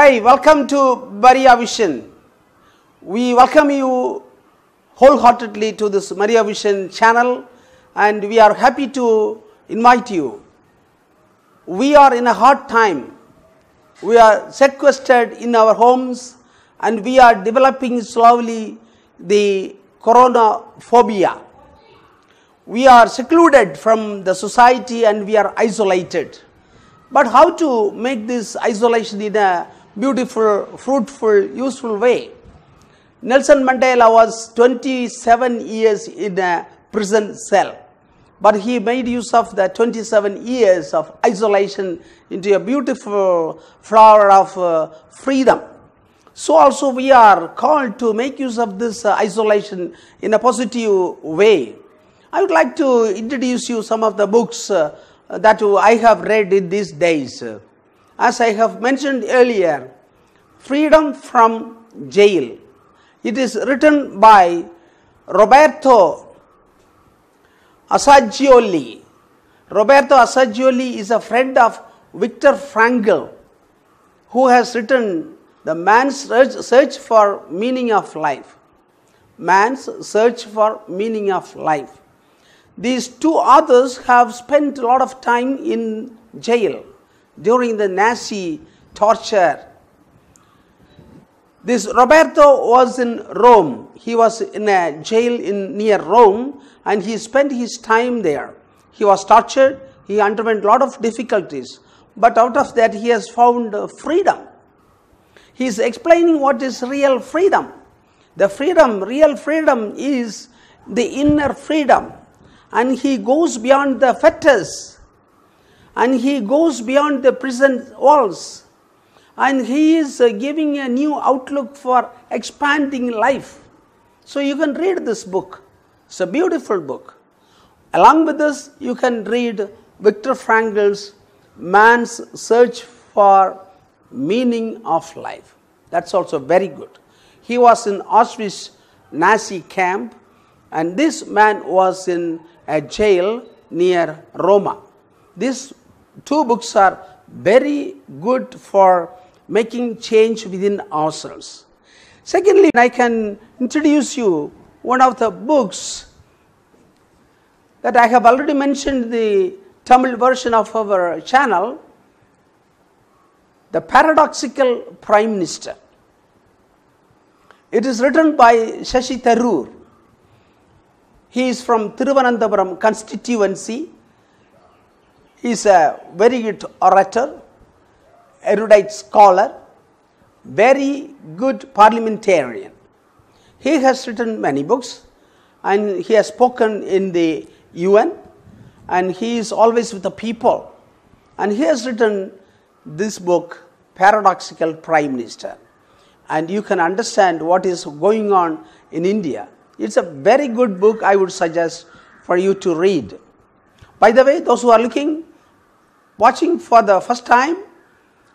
Hi, welcome to Maria Vision. We welcome you wholeheartedly to this Maria Vision channel and we are happy to invite you. We are in a hard time. We are sequestered in our homes and we are developing slowly the corona phobia. We are secluded from the society and we are isolated. But how to make this isolation in a beautiful, fruitful, useful way. Nelson Mandela was 27 years in a prison cell, but he made use of the 27 years of isolation into a beautiful flower of uh, freedom. So also we are called to make use of this uh, isolation in a positive way. I would like to introduce you some of the books uh, that I have read in these days. As I have mentioned earlier, Freedom from Jail. It is written by Roberto Assagioli. Roberto Assagioli is a friend of Viktor Frankl, who has written The Man's Search for Meaning of Life. Man's Search for Meaning of Life. These two authors have spent a lot of time in jail during the Nazi torture. This Roberto was in Rome. He was in a jail in near Rome and he spent his time there. He was tortured, he underwent a lot of difficulties, but out of that he has found uh, freedom. He is explaining what is real freedom. The freedom, real freedom is the inner freedom and he goes beyond the fetters and he goes beyond the prison walls and he is uh, giving a new outlook for expanding life. So you can read this book. It's a beautiful book. Along with this, you can read Viktor Frankl's Man's Search for Meaning of Life. That's also very good. He was in Auschwitz Nazi camp, and this man was in a jail near Roma. This two books are very good for making change within ourselves. Secondly, I can introduce you one of the books that I have already mentioned the Tamil version of our channel, The Paradoxical Prime Minister. It is written by Shashi Tharoor. He is from Thiruvananthapuram constituency he is a very good orator, erudite scholar, very good parliamentarian. He has written many books and he has spoken in the UN and he is always with the people. And he has written this book, Paradoxical Prime Minister. And you can understand what is going on in India. It's a very good book I would suggest for you to read. By the way, those who are looking, watching for the first time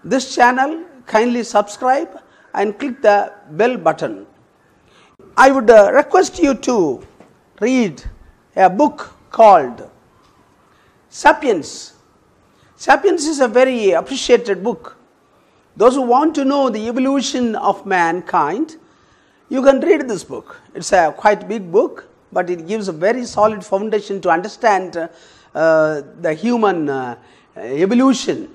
this channel, kindly subscribe and click the bell button. I would uh, request you to read a book called Sapiens. Sapiens is a very appreciated book. Those who want to know the evolution of mankind, you can read this book. It's a quite big book, but it gives a very solid foundation to understand uh, the human uh, evolution.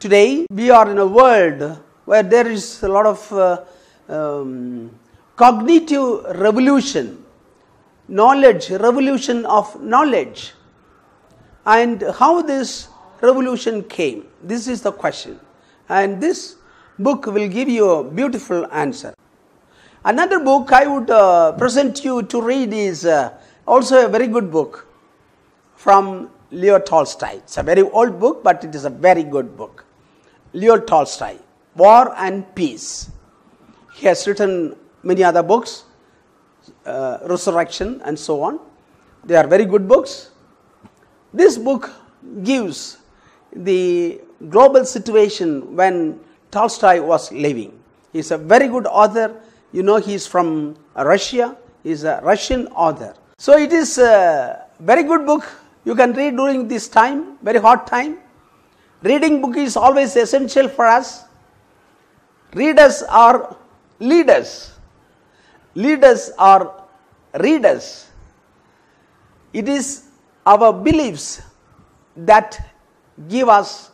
Today, we are in a world where there is a lot of uh, um, cognitive revolution, knowledge, revolution of knowledge. And how this revolution came, this is the question. And this book will give you a beautiful answer. Another book I would uh, present you to read is uh, also a very good book from Leo Tolstoy. It's a very old book, but it is a very good book. Leo Tolstoy, War and Peace. He has written many other books, uh, Resurrection and so on. They are very good books. This book gives the global situation when Tolstoy was living. He's a very good author. You know, he's from Russia. He's a Russian author. So it is a very good book you can read during this time, very hot time. Reading book is always essential for us. Readers are leaders. Leaders are readers. It is our beliefs that give us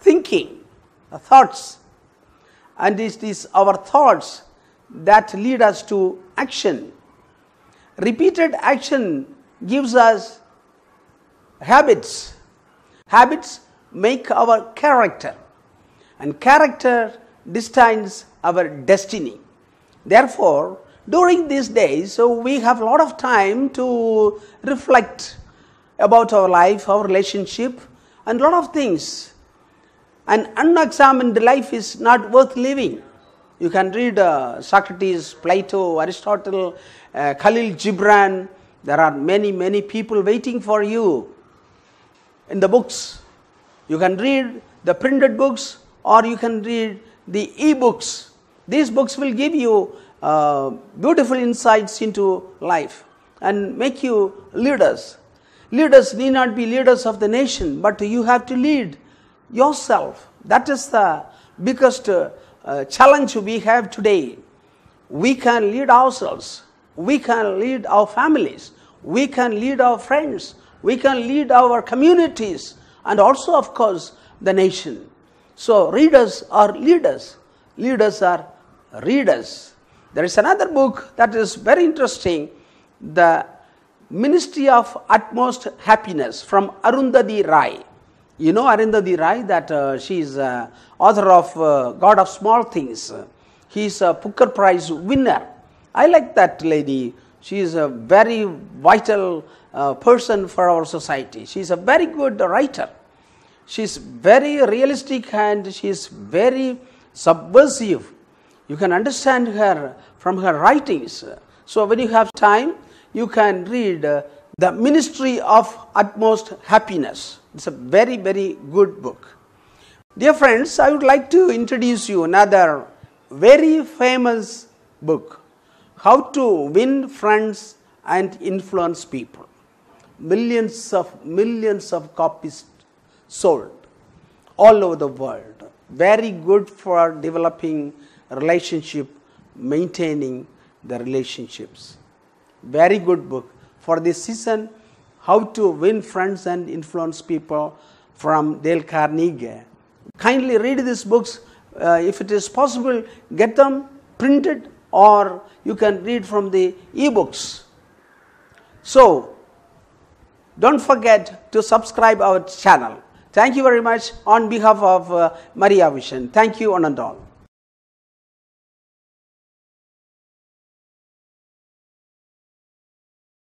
thinking, thoughts, and it is our thoughts that lead us to action. Repeated action gives us habits. Habits make our character, and character destines our destiny. Therefore, during these days, so we have a lot of time to reflect about our life, our relationship, and a lot of things. An unexamined life is not worth living. You can read uh, Socrates, Plato, Aristotle, uh, Khalil Gibran. There are many, many people waiting for you in the books. You can read the printed books or you can read the e-books. These books will give you uh, beautiful insights into life and make you leaders. Leaders need not be leaders of the nation, but you have to lead yourself. That is the biggest uh, challenge we have today. We can lead ourselves, we can lead our families, we can lead our friends, we can lead our communities and also, of course, the nation. So, readers are leaders, leaders are readers. There is another book that is very interesting The Ministry of Utmost Happiness from Arundhati Rai. You know Arundhati Rai that uh, she is uh, author of uh, God of Small Things. He is a Booker Prize winner. I like that lady she is a very vital uh, person for our society. She is a very good writer. She is very realistic and she is very subversive. You can understand her from her writings. So, when you have time, you can read uh, The Ministry of Utmost Happiness. It's a very, very good book. Dear friends, I would like to introduce you another very famous book how to win friends and influence people. Millions of millions of copies sold all over the world. Very good for developing relationship, maintaining the relationships. Very good book for this season. How to win friends and influence people from Dale Carnegie. Kindly read these books. Uh, if it is possible, get them printed or you can read from the ebooks. So, don't forget to subscribe our channel. Thank you very much on behalf of uh, Maria Vision. Thank you on and all.